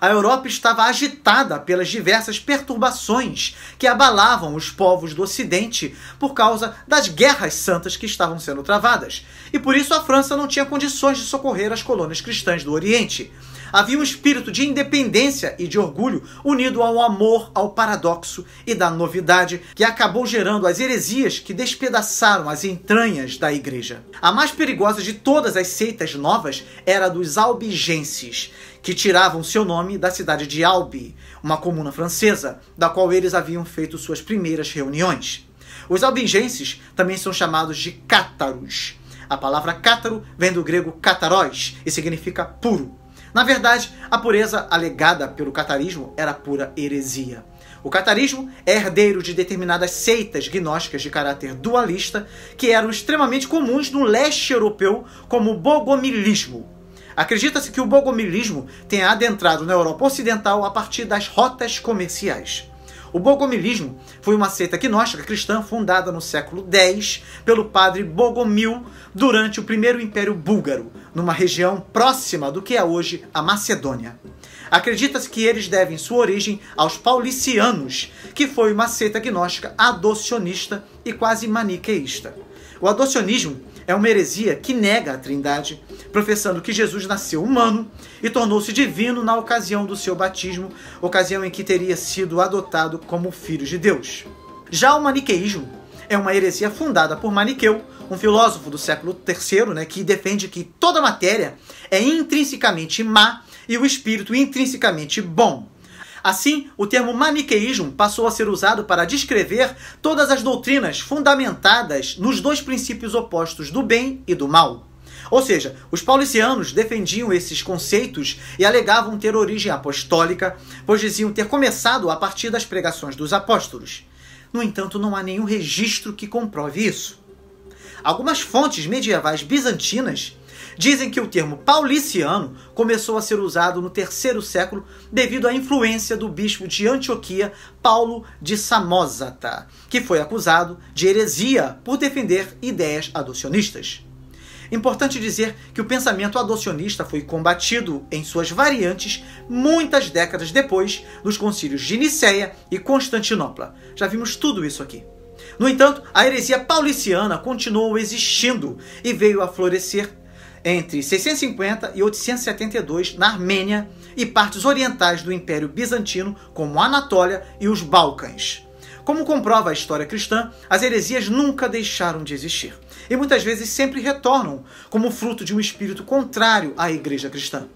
A Europa estava agitada pelas diversas perturbações que abalavam os povos do Ocidente por causa das guerras santas que estavam sendo travadas, e por isso a França não tinha condições de socorrer as colônias cristãs do Oriente havia um espírito de independência e de orgulho unido ao amor ao paradoxo e da novidade que acabou gerando as heresias que despedaçaram as entranhas da igreja. A mais perigosa de todas as seitas novas era dos albigenses, que tiravam seu nome da cidade de Albi, uma comuna francesa, da qual eles haviam feito suas primeiras reuniões. Os albigenses também são chamados de cátaros. A palavra cátaro vem do grego cataróis e significa puro. Na verdade, a pureza alegada pelo catarismo era pura heresia. O catarismo é herdeiro de determinadas seitas gnósticas de caráter dualista que eram extremamente comuns no leste europeu, como o bogomilismo. Acredita-se que o bogomilismo tenha adentrado na Europa Ocidental a partir das rotas comerciais. O bogomilismo foi uma seita gnóstica cristã fundada no século X pelo padre Bogomil durante o primeiro Império Búlgaro, numa região próxima do que é hoje a Macedônia. Acredita-se que eles devem sua origem aos paulicianos, que foi uma seita gnóstica adocionista e quase maniqueísta. O adocionismo é uma heresia que nega a Trindade, professando que Jesus nasceu humano e tornou-se divino na ocasião do seu batismo, ocasião em que teria sido adotado como filho de Deus. Já o maniqueísmo é uma heresia fundada por Maniqueu, um filósofo do século III, né, que defende que toda matéria é intrinsecamente má e o espírito intrinsecamente bom. Assim, o termo maniqueísmo passou a ser usado para descrever todas as doutrinas fundamentadas nos dois princípios opostos do bem e do mal. Ou seja, os paulicianos defendiam esses conceitos e alegavam ter origem apostólica, pois diziam ter começado a partir das pregações dos apóstolos. No entanto, não há nenhum registro que comprove isso. Algumas fontes medievais bizantinas dizem que o termo pauliciano começou a ser usado no terceiro século devido à influência do bispo de Antioquia, Paulo de Samosata, que foi acusado de heresia por defender ideias adocionistas. Importante dizer que o pensamento adocionista foi combatido em suas variantes muitas décadas depois dos concílios de Nicéia e Constantinopla. Já vimos tudo isso aqui. No entanto, a heresia pauliciana continuou existindo e veio a florescer entre 650 e 872 na Armênia e partes orientais do Império Bizantino, como a Anatólia e os Balcãs. Como comprova a história cristã, as heresias nunca deixaram de existir e muitas vezes sempre retornam como fruto de um espírito contrário à igreja cristã.